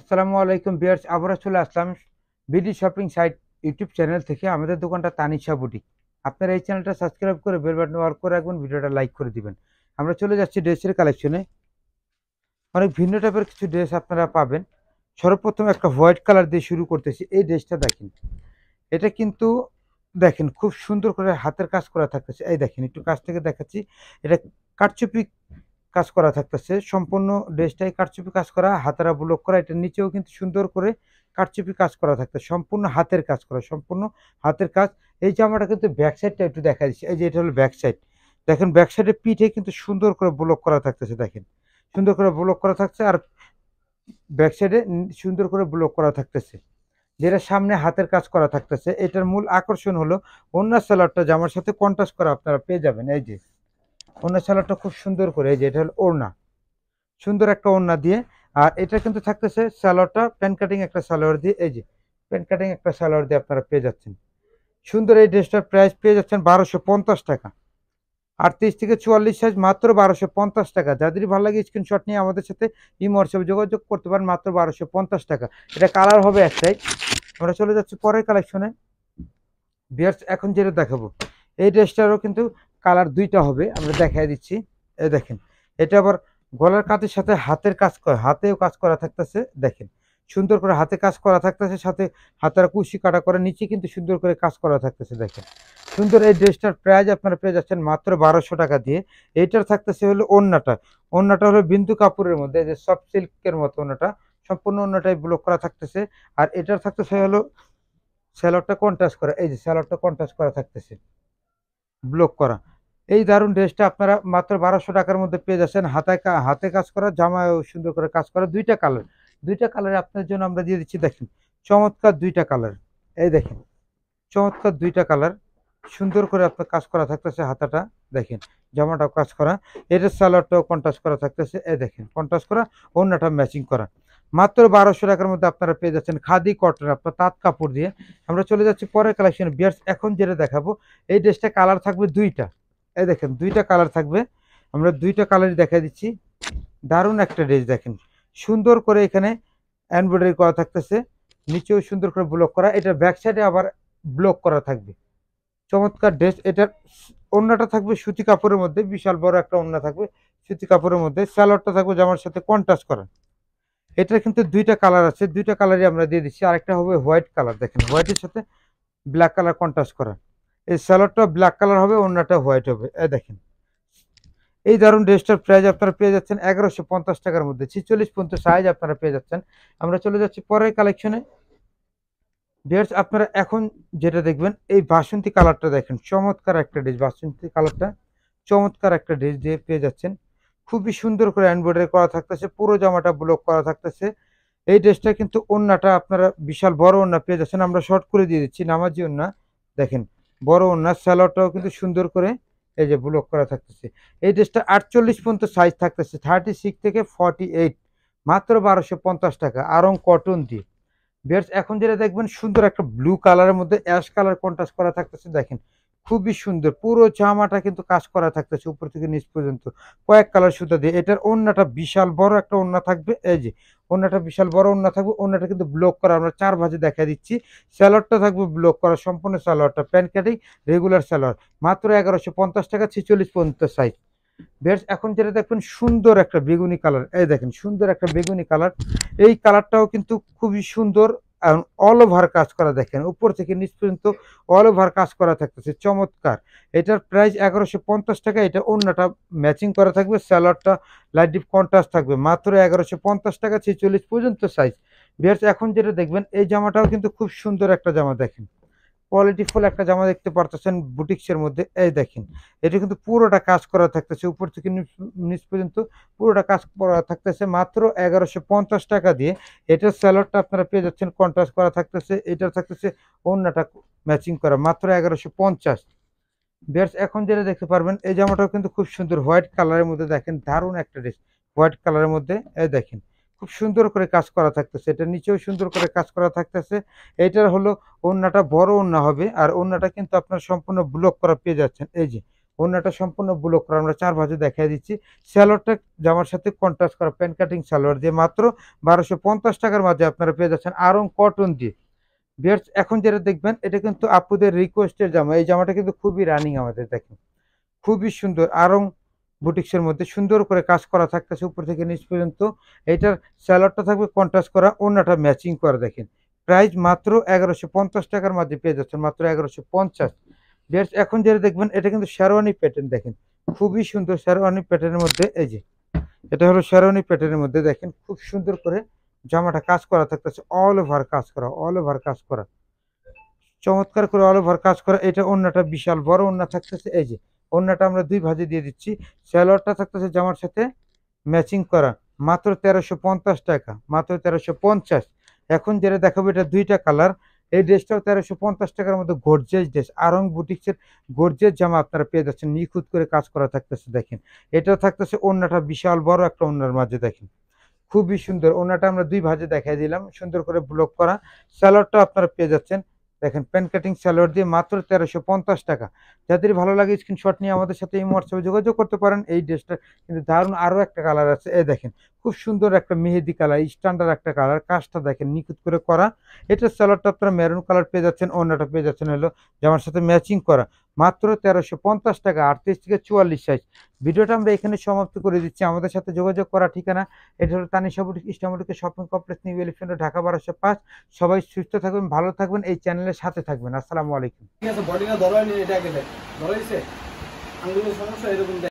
আসসালামু আলাইকুম বিয়ার্স আবারও চলে আসলাম BD shopping site YouTube channel থেকে আমাদের দোকানটা তানিশা বুটিক আপনারা এই চ্যানেলটা সাবস্ক্রাইব করে বেল বাটন ওয়ার্ক করে রাখবেন ভিডিওটা লাইক করে দিবেন আমরা চলে যাচ্ছি ড্রেসের কালেকশনে অনেক ভিন্ন টাইপের কিছু ড্রেস আপনারা পাবেন সর্বপ্রথম একটা হোয়াইট কালার দিয়ে শুরু করতেছি এই ড্রেসটা দেখেন এটা কিন্তু দেখেন খুব সুন্দর করে হাতের কাজ করা থাকতেছে এই দেখেন একটু কাছ থেকে দেখাচ্ছি এটা কারচুপি কাজ করা থাকতেছে সম্পূর্ণ ড্রেসটাই কারচুপি কাজ করা হাতারা ব্লক করা এটার নিচেও কিন্তু সুন্দর করে কারচুপি কাজ করা থাকতে সম্পূর্ণ হাতের কাজ করা সম্পূর্ণ হাতের কাজ এই জামাটা কিন্তু ব্যাক সাইডটা একটু দেখা দিচ্ছে এই যে এটা হলো ব্যাক সাইড দেখেন ব্যাক সাইডে পিঠে কিন্তু সুন্দর করে ব্লক করা থাকতেছে দেখেন সুন্দর করে ব্লক করা থাকছে আর ব্যাক সাইডে সুন্দর করে ব্লক করা থাকতেছে যেটা সামনে হাতের কাজ করা থাকতেছে এটার মূল আকর্ষণ হলো অন্য সালোয়ারটা জামার সাথে কন্ট্রাস্ট করা আপনারা পেয়ে যাবেন এই যে ওড়না খুব সুন্দর করে এই যে এটা হলো ওড়না সুন্দর একটা ওড়না দিয়ে আর এটা কিন্তু থাকতেছে স্যালোয়ারটা প্যান কাটিং একটা স্যালোয়ার দিয়ে এই যে প্যান কাটিং একটা স্যালোয়ার দিয়ে আপনারা পেয়ে যাচ্ছেন সুন্দর এই ড্রেসটার প্রাইস পেয়ে যাচ্ছেন বারোশো টাকা আর তিরিশ থেকে চুয়াল্লিশ সাইজ মাত্র বারোশো পঞ্চাশ টাকা যাদের ভালো লাগে স্ক্রিনশট নিয়ে আমাদের সাথে ই যোগাযোগ করতে পারেন মাত্র বারোশো পঞ্চাশ টাকা এটা কালার হবে একটাই আমরা চলে যাচ্ছি পরের কালেকশনে বিয়ার্স এখন যেটা দেখাবো এই ড্রেসটারও কিন্তু কালার দুইটা হবে আমরা দেখাই দিচ্ছি এই দেখেন এটা আবার গলার কাতের সাথে হাতের কাজ করা হাতেও কাজ করা থাকতেছে দেখেন সুন্দর করে হাতে কাজ করা থাকতেছে সাথে হাতের কুশি কাটা করে নিচে কিন্তু সুন্দর করে কাজ করা থাকতেছে দেখেন সুন্দর এই ড্রেসটার প্রাইজ আপনারা পেয়ে যাচ্ছেন মাত্র বারোশো টাকা দিয়ে এইটার থাকতেছে হলো অন্যটা অন্যটা হলো বিন্দু কাপড়ের মধ্যে যে সব সিল্কের মতো অন্যটা সম্পূর্ণ অন্যটাই ব্লক করা থাকতেছে আর এটার থাকতেছে হলো স্যালাডটা কন্ট্রাস্ট করা এই যে স্যালাডটা কন্ট্রাস্ট করা থাকতেছে ব্লক করা এই দারুণ ড্রেসটা আপনারা মাত্র বারোশো টাকার মধ্যে পেয়ে যাচ্ছেন হাতে হাতে কাজ করা জামায় সুন্দর করে কাজ করা দুইটা কালার দুইটা কালার আপনার জন্য আমরা দিয়ে দিচ্ছি দেখেন চমৎকার দুইটা কালার এই দেখেন চমৎকার দুইটা কালার সুন্দর করে আপনার কাজ করা থাকতেছে হাতাটা দেখেন জামাটাও কাজ করা এটার সালোয়ারটাও কন্ট্রাস্ট করা থাকতেছে এই দেখেন কন্ট্রাস্ট করা অন্যটা ম্যাচিং করা মাত্র বারোশো টাকার মধ্যে আপনারা পেয়ে যাচ্ছেন খাদি কটন আপনার তাঁত কাপড় দিয়ে আমরা চলে যাচ্ছি পরের কালেকশন বিয়ার্স এখন যেটা দেখাবো এই ড্রেসটা কালার থাকবে দুইটা এই দেখেন দুইটা কালার থাকবে আমরা দুইটা কালারই দেখা দিচ্ছি দারুণ একটা ড্রেস দেখেন সুন্দর করে এখানে এমব্রয়ডারি করা থাকতেছে নিচেও সুন্দর করে ব্লক করা এটা ব্যাক সাইডে আবার ব্লক করা থাকবে চমৎকার ড্রেস এটার অন্যটা থাকবে সুতি কাপড়ের মধ্যে বিশাল বড় একটা অন্য থাকবে সুতি কাপড়ের মধ্যে স্যালোয়ারটা থাকবে জামার সাথে কন্ট্রাস্ট করা এটার কিন্তু দুইটা কালার আছে দুইটা কালারই আমরা দিয়ে দিচ্ছি আরেকটা হবে হোয়াইট কালার দেখেন হোয়াইটের সাথে ব্ল্যাক কালার কন্ট্রাস্ট করা এই স্যালোডটা ব্ল্যাক কালার হবে অন্যটা হোয়াইট হবে এই দেখেন এই দারুণ ড্রেসটার প্রাইস আপনারা পেয়ে যাচ্ছেন এগারোশো পঞ্চাশ টাকার মধ্যে ছিচল্লিশ পর্যন্ত সাইজ আপনারা পেয়ে যাচ্ছেন আমরা চলে যাচ্ছি পরের কালেকশনে ড্রেস আপনারা এখন যেটা দেখবেন এই বাসন্তী কালারটা দেখেন চমৎকার একটা ড্রেস বাসন্তী কালারটা চমৎকার একটা ড্রেস দিয়ে পেয়ে যাচ্ছেন খুবই সুন্দর করে এমব্রয়ডারি করা থাকতেছে পুরো জামাটা ব্লক করা থাকতেছে এই ড্রেসটা কিন্তু অন্যটা আপনারা বিশাল বড় অন্য পেয়ে যাচ্ছেন আমরা শর্ট করে দিয়ে দিচ্ছি নামাজি অন্য দেখেন বড় ওনার সালোয়ারটাও কিন্তু সুন্দর করে এই যে ব্লক করা থাকতেছে এই ড্রেসটা আটচল্লিশ পর্যন্ত সাইজ থাকতেছে থার্টি সিক্স থেকে ফর্টি এইট মাত্র বারোশো পঞ্চাশ টাকা আরং কটন দিয়ে বেশ এখন যেটা দেখবেন সুন্দর একটা ব্লু কালারের মধ্যে অ্যাশ কালার কন্ট্রাস্ট করা থাকতেছে দেখেন খুবই সুন্দর পুরো জামাটা কিন্তু কাজ করা থাকতেছে উপর থেকে নিচ পর্যন্ত কয়েক কালার সুতা দিয়ে এটার অন্যটা বিশাল বড় একটা অন্যা থাকবে এই যে অন্যটা বিশাল বড় অন্যা থাকবে অন্যটা কিন্তু ব্লক করা আমরা চার ভাজে দেখা দিচ্ছি স্যালোয়ারটা থাকবে ব্লক করা সম্পূর্ণ স্যালোয়ারটা প্যান্ট কাটিং রেগুলার স্যালোয়ার মাত্র এগারোশো পঞ্চাশ টাকা ছেচল্লিশ পর্যন্ত সাইজ বেশ এখন যেটা দেখবেন সুন্দর একটা বেগুনি কালার এই দেখেন সুন্দর একটা বেগুনি কালার এই কালারটাও কিন্তু খুবই সুন্দর এবং অল ওভার কাজ করা দেখেন উপর থেকে নিচ পর্যন্ত অল ওভার কাজ করা থাকতেছে চমৎকার এটার প্রাইস এগারোশো পঞ্চাশ টাকা এটা অন্যটা ম্যাচিং করা থাকবে স্যালাডটা লাইট ডিপ কন্ট্রাস্ট থাকবে মাত্র এগারোশো পঞ্চাশ টাকা ছেচল্লিশ পর্যন্ত সাইজ বিয়ার্স এখন যেটা দেখবেন এই জামাটাও কিন্তু খুব সুন্দর একটা জামা দেখেন ফুল একটা জামা দেখতে পারতেছেন বুটিক্সের মধ্যে এই দেখেন এটা কিন্তু পুরোটা কাজ করা থাকতেছে উপর থেকে নিচ পর্যন্ত পুরোটা কাজ করা থাকতেছে মাত্র এগারোশো পঞ্চাশ টাকা দিয়ে এটার স্যালারটা আপনারা পেয়ে যাচ্ছেন কন্ট্রাস্ট করা থাকতেছে এটার থাকতেছে অন্যটা ম্যাচিং করা মাত্র এগারোশো পঞ্চাশ বেশ এখন যেটা দেখতে পারবেন এই জামাটাও কিন্তু খুব সুন্দর হোয়াইট কালারের মধ্যে দেখেন দারুণ একটা ড্রেস হোয়াইট কালারের মধ্যে এই দেখেন খুব সুন্দর করে কাজ করা থাকতেছে এটা নিচেও সুন্দর করে কাজ করা থাকতেছে এটার হলো ওন্নাটা বড় ওন্না হবে আর ওন্নাটা কিন্তু আপনার সম্পূর্ণ ব্লক করা পেয়ে যাচ্ছেন এই যে ওন্নাটা সম্পূর্ণ ব্লক করা আমরা চার ভাজে দেখাই দিচ্ছি স্যালোয়ারটা জামার সাথে কন্ট্রাস্ট করা প্যান্ট কাটিং স্যালোয়ার দিয়ে মাত্র বারোশো পঞ্চাশ টাকার মাঝে আপনারা পেয়ে যাচ্ছেন আরং কটন দিয়ে বিয়ার্স এখন যেটা দেখবেন এটা কিন্তু আপুদের রিকোয়েস্টের জামা এই জামাটা কিন্তু খুবই রানিং আমাদের দেখেন খুবই সুন্দর আরং বুটিক্সের মধ্যে সুন্দর করে কাজ করা থাকতেছে উপর থেকে নিচ পর্যন্ত এটার স্যালাডটা থাকবে কন্ট্রাস্ট করা অন্যটা ম্যাচিং করা দেখেন প্রাইস মাত্র এগারোশো পঞ্চাশ টাকার মধ্যে পেয়ে যাচ্ছেন মাত্র এগারোশো পঞ্চাশ এখন যেটা দেখবেন এটা কিন্তু শেরওয়ানি প্যাটার্ন দেখেন খুবই সুন্দর শেরওয়ানি প্যাটার্নের মধ্যে এই যে এটা হলো শেরওয়ানি প্যাটার্নের মধ্যে দেখেন খুব সুন্দর করে জামাটা কাজ করা থাকতেছে অল ওভার কাজ করা অল ওভার কাজ করা চমৎকার করে অল ওভার কাজ করা এটা অন্যটা বিশাল বড় অন্য থাকতেছে এই যে অন্যটা আমরা দুই ভাজে দিয়ে দিচ্ছি স্যালোয়ারটা থাকতেছে জামার সাথে ম্যাচিং করা মাত্র তেরোশো পঞ্চাশ টাকা মাত্র তেরোশো পঞ্চাশ এখন যেটা দেখাবো এটা দুইটা কালার এই ড্রেসটাও তেরোশো পঞ্চাশ টাকার মধ্যে গর্জেস ড্রেস আরং বুটিক্সের গর্জেস জামা আপনারা পেয়ে যাচ্ছেন নিখুঁত করে কাজ করা থাকতেছে দেখেন এটা থাকতেছে অন্যটা বিশাল বড় একটা অন্যার মাঝে দেখেন খুবই সুন্দর অন্যটা আমরা দুই ভাজে দেখাই দিলাম সুন্দর করে ব্লক করা স্যালাডটা আপনারা পেয়ে যাচ্ছেন দেখেন প্যান কাটিং স্যালোয়ার দিয়ে মাত্র তেরোশো পঞ্চাশ টাকা যাদের ভালো লাগে স্ক্রিনশট নিয়ে আমাদের সাথে এই হোয়াটসঅ্যাপে যোগাযোগ করতে পারেন এই ড্রেসটা কিন্তু দারুণ আরও একটা কালার আছে এ দেখেন খুব সুন্দর একটা মেহেদি কালার স্ট্যান্ডার্ড একটা কালার কাজটা দেখেন নিখুঁত করে করা এটা সালোয়ারটা আপনারা মেরুন কালার পেয়ে যাচ্ছেন অন্যটা পেয়ে যাচ্ছেন হলো জামার সাথে ম্যাচিং করা মাত্র তেরোশো পঞ্চাশ টাকা আটত্রিশ থেকে চুয়াল্লিশ সাইজ ভিডিওটা আমরা এখানে সমাপ্ত করে দিচ্ছি আমাদের সাথে যোগাযোগ করা ঠিকানা এটা হলো তানিসাবুটিক ইস্টামুটিকে shopping complex New Elephant Dhaka বারোশো পাঁচ সবাই সুস্থ থাকবেন ভালো থাকবেন এই চ্যানেলের সাথে থাকবেন আসসালামু আলাইকুম ঠিক আছে